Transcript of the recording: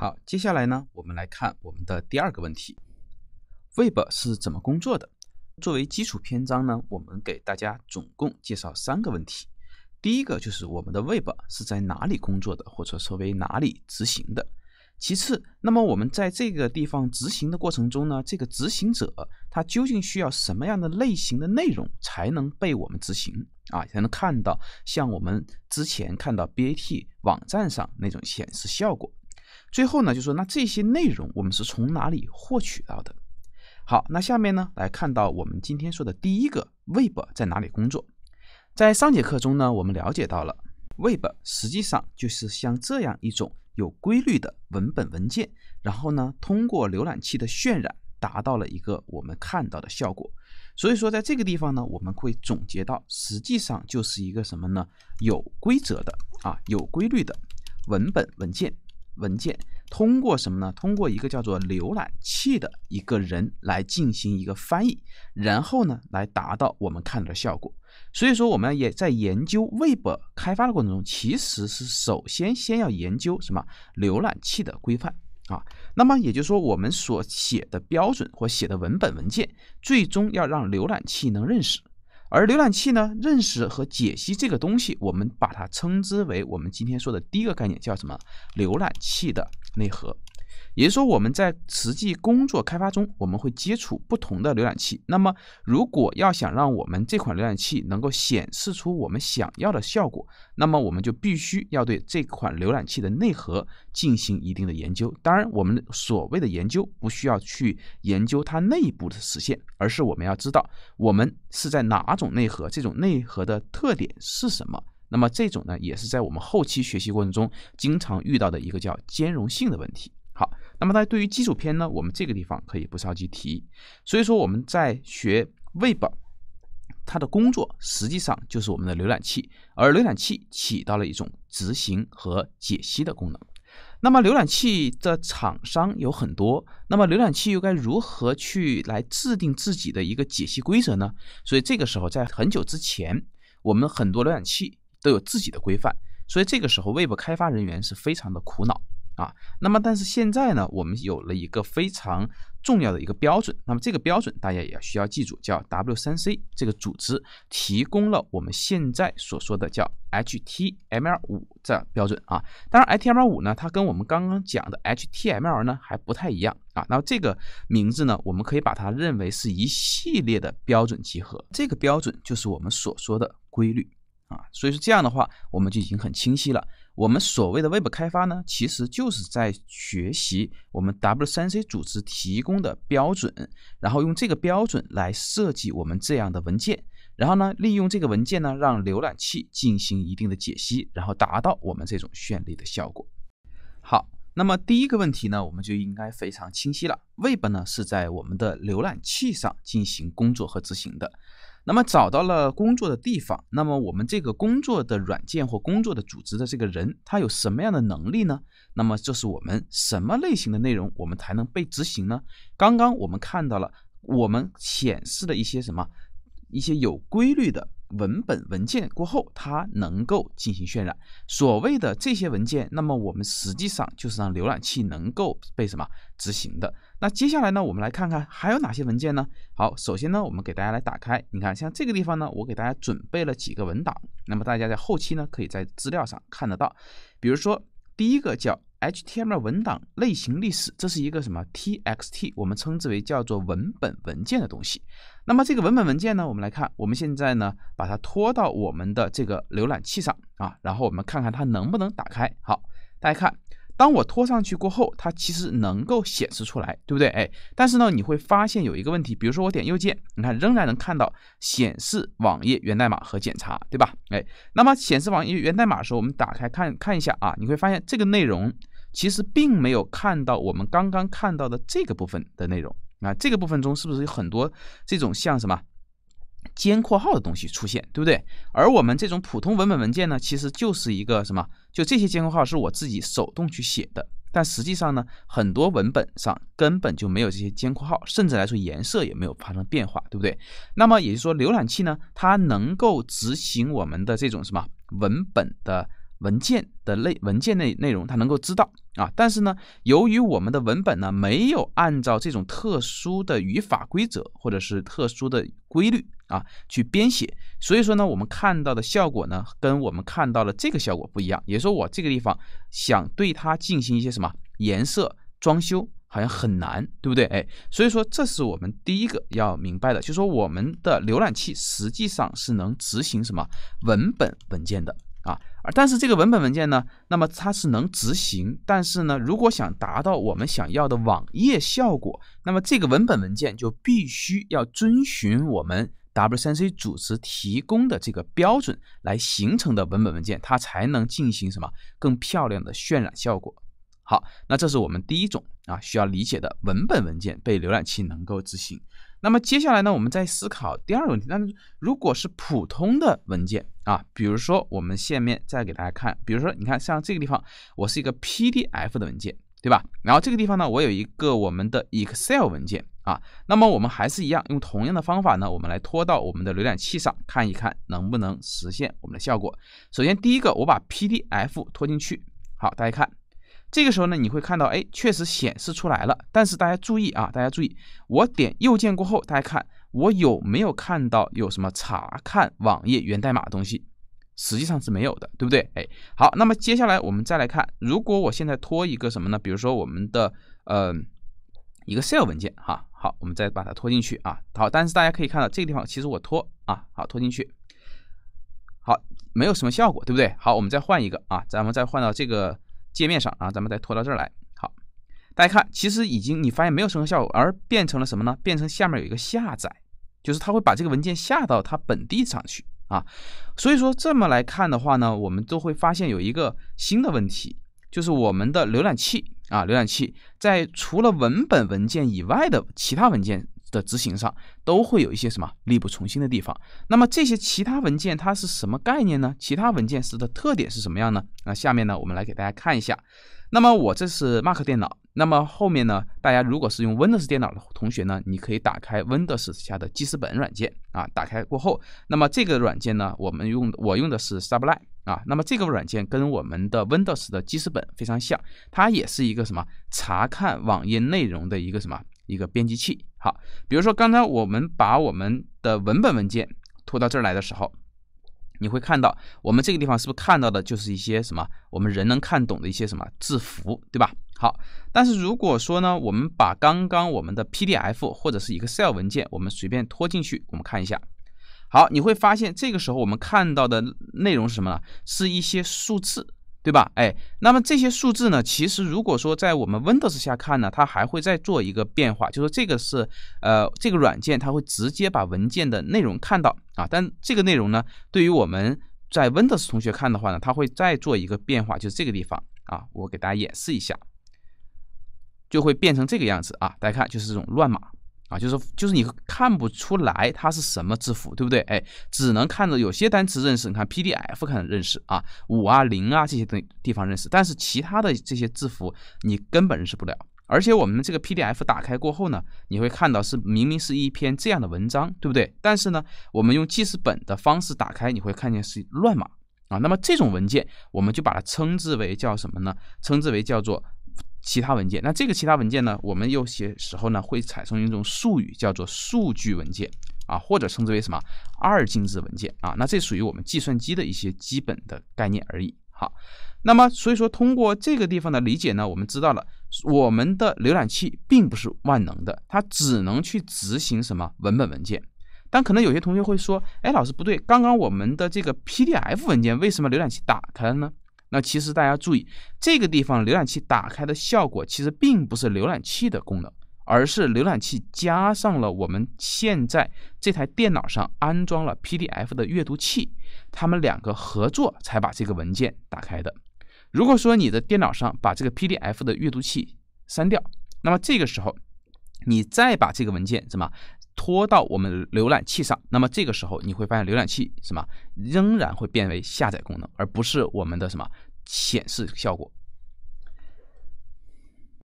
好，接下来呢，我们来看我们的第二个问题，Web 是怎么工作的？作为基础篇章呢，我们给大家总共介绍三个问题。第一个就是我们的 Web 是在哪里工作的，或者说为哪里执行的？其次，那么我们在这个地方执行的过程中呢，这个执行者他究竟需要什么样的类型的内容才能被我们执行啊？才能看到像我们之前看到 BAT 网站上那种显示效果？最后呢，就说那这些内容我们是从哪里获取到的？好，那下面呢来看到我们今天说的第一个 Web 在哪里工作？在上节课中呢，我们了解到了 Web 实际上就是像这样一种有规律的文本文件，然后呢通过浏览器的渲染达到了一个我们看到的效果。所以说在这个地方呢，我们会总结到实际上就是一个什么呢？有规则的啊，有规律的文本文件。文件通过什么呢？通过一个叫做浏览器的一个人来进行一个翻译，然后呢，来达到我们看到的效果。所以说，我们也在研究 Web 开发的过程中，其实是首先先要研究什么？浏览器的规范啊。那么也就是说，我们所写的标准或写的文本文件，最终要让浏览器能认识。而浏览器呢，认识和解析这个东西，我们把它称之为我们今天说的第一个概念，叫什么？浏览器的内核。也就是说，我们在实际工作开发中，我们会接触不同的浏览器。那么，如果要想让我们这款浏览器能够显示出我们想要的效果，那么我们就必须要对这款浏览器的内核进行一定的研究。当然，我们所谓的研究不需要去研究它内部的实现，而是我们要知道我们是在哪种内核，这种内核的特点是什么。那么，这种呢，也是在我们后期学习过程中经常遇到的一个叫兼容性的问题。那么在对于基础篇呢，我们这个地方可以不着急提。所以说我们在学 Web，它的工作实际上就是我们的浏览器，而浏览器起到了一种执行和解析的功能。那么浏览器的厂商有很多，那么浏览器又该如何去来制定自己的一个解析规则呢？所以这个时候在很久之前，我们很多浏览器都有自己的规范，所以这个时候 Web 开发人员是非常的苦恼。啊，那么但是现在呢，我们有了一个非常重要的一个标准，那么这个标准大家也要需要记住，叫 W3C 这个组织提供了我们现在所说的叫 HTML5 这标准啊。当然 HTML5 呢，它跟我们刚刚讲的 HTML 呢还不太一样啊。那这个名字呢，我们可以把它认为是一系列的标准集合，这个标准就是我们所说的规律啊。所以说这样的话，我们就已经很清晰了。我们所谓的 Web 开发呢，其实就是在学习我们 W3C 组织提供的标准，然后用这个标准来设计我们这样的文件，然后呢，利用这个文件呢，让浏览器进行一定的解析，然后达到我们这种绚丽的效果。好。那么第一个问题呢，我们就应该非常清晰了。Web 呢是在我们的浏览器上进行工作和执行的。那么找到了工作的地方，那么我们这个工作的软件或工作的组织的这个人，他有什么样的能力呢？那么这是我们什么类型的内容，我们才能被执行呢？刚刚我们看到了，我们显示的一些什么一些有规律的。文本文件过后，它能够进行渲染。所谓的这些文件，那么我们实际上就是让浏览器能够被什么执行的。那接下来呢，我们来看看还有哪些文件呢？好，首先呢，我们给大家来打开。你看，像这个地方呢，我给大家准备了几个文档，那么大家在后期呢，可以在资料上看得到。比如说，第一个叫。HTML 文档类型历史，这是一个什么 TXT？我们称之为叫做文本文件的东西。那么这个文本文件呢？我们来看，我们现在呢把它拖到我们的这个浏览器上啊，然后我们看看它能不能打开。好，大家看，当我拖上去过后，它其实能够显示出来，对不对？哎，但是呢你会发现有一个问题，比如说我点右键，你看仍然能看到显示网页源代码和检查，对吧？哎，那么显示网页源代码的时候，我们打开看看一下啊，你会发现这个内容。其实并没有看到我们刚刚看到的这个部分的内容啊，这个部分中是不是有很多这种像什么尖括号的东西出现，对不对？而我们这种普通文本文件呢，其实就是一个什么，就这些尖括号是我自己手动去写的，但实际上呢，很多文本上根本就没有这些尖括号，甚至来说颜色也没有发生变化，对不对？那么也就是说，浏览器呢，它能够执行我们的这种什么文本的。文件的类文件内内容，它能够知道啊，但是呢，由于我们的文本呢没有按照这种特殊的语法规则或者是特殊的规律啊去编写，所以说呢，我们看到的效果呢跟我们看到的这个效果不一样。也说我这个地方想对它进行一些什么颜色装修，好像很难，对不对？哎，所以说这是我们第一个要明白的，就是说我们的浏览器实际上是能执行什么文本文件的。啊，而但是这个文本文件呢，那么它是能执行，但是呢，如果想达到我们想要的网页效果，那么这个文本文件就必须要遵循我们 W3C 组织提供的这个标准来形成的文本文件，它才能进行什么更漂亮的渲染效果。好，那这是我们第一种啊需要理解的文本文件被浏览器能够执行。那么接下来呢，我们再思考第二个问题，那如果是普通的文件。啊，比如说我们下面再给大家看，比如说你看像这个地方，我是一个 PDF 的文件，对吧？然后这个地方呢，我有一个我们的 Excel 文件啊。那么我们还是一样，用同样的方法呢，我们来拖到我们的浏览器上看一看能不能实现我们的效果。首先第一个，我把 PDF 拖进去，好，大家看，这个时候呢，你会看到，哎，确实显示出来了。但是大家注意啊，大家注意，我点右键过后，大家看。我有没有看到有什么查看网页源代码的东西？实际上是没有的，对不对？哎，好，那么接下来我们再来看，如果我现在拖一个什么呢？比如说我们的呃一个 Excel 文件，哈，好，我们再把它拖进去啊。好，但是大家可以看到这个地方，其实我拖啊，好，拖进去，好，没有什么效果，对不对？好，我们再换一个啊，咱们再换到这个界面上啊，咱们再拖到这儿来。好，大家看，其实已经你发现没有什么效果，而变成了什么呢？变成下面有一个下载。就是它会把这个文件下到它本地上去啊，所以说这么来看的话呢，我们都会发现有一个新的问题，就是我们的浏览器啊，浏览器在除了文本文件以外的其他文件的执行上，都会有一些什么力不从心的地方。那么这些其他文件它是什么概念呢？其他文件是的特点是什么样呢？那下面呢，我们来给大家看一下。那么我这是 Mac 电脑，那么后面呢，大家如果是用 Windows 电脑的同学呢，你可以打开 Windows 下的记事本软件啊，打开过后，那么这个软件呢，我们用我用的是 Sublime 啊，那么这个软件跟我们的 Windows 的记事本非常像，它也是一个什么查看网页内容的一个什么一个编辑器。好，比如说刚才我们把我们的文本文件拖到这儿来的时候。你会看到，我们这个地方是不是看到的就是一些什么，我们人能看懂的一些什么字符，对吧？好，但是如果说呢，我们把刚刚我们的 PDF 或者是 Excel 文件，我们随便拖进去，我们看一下，好，你会发现这个时候我们看到的内容是什么呢？是一些数字。对吧？哎，那么这些数字呢？其实如果说在我们 Windows 下看呢，它还会再做一个变化，就是这个是呃，这个软件它会直接把文件的内容看到啊。但这个内容呢，对于我们在 Windows 同学看的话呢，它会再做一个变化，就是这个地方啊，我给大家演示一下，就会变成这个样子啊。大家看，就是这种乱码。啊，就是就是你看不出来它是什么字符，对不对？哎，只能看着有些单词认识，你看 PDF 可能认识啊，五啊零啊这些东地方认识，但是其他的这些字符你根本认识不了。而且我们这个 PDF 打开过后呢，你会看到是明明是一篇这样的文章，对不对？但是呢，我们用记事本的方式打开，你会看见是乱码啊。那么这种文件我们就把它称之为叫什么呢？称之为叫做。其他文件，那这个其他文件呢？我们有些时候呢会产生一种术语，叫做数据文件啊，或者称之为什么二进制文件啊？那这属于我们计算机的一些基本的概念而已。好，那么所以说通过这个地方的理解呢，我们知道了我们的浏览器并不是万能的，它只能去执行什么文本文件。但可能有些同学会说，哎，老师不对，刚刚我们的这个 PDF 文件为什么浏览器打开了呢？那其实大家注意这个地方，浏览器打开的效果其实并不是浏览器的功能，而是浏览器加上了我们现在这台电脑上安装了 PDF 的阅读器，他们两个合作才把这个文件打开的。如果说你的电脑上把这个 PDF 的阅读器删掉，那么这个时候你再把这个文件怎么？拖到我们浏览器上，那么这个时候你会发现，浏览器什么仍然会变为下载功能，而不是我们的什么显示效果。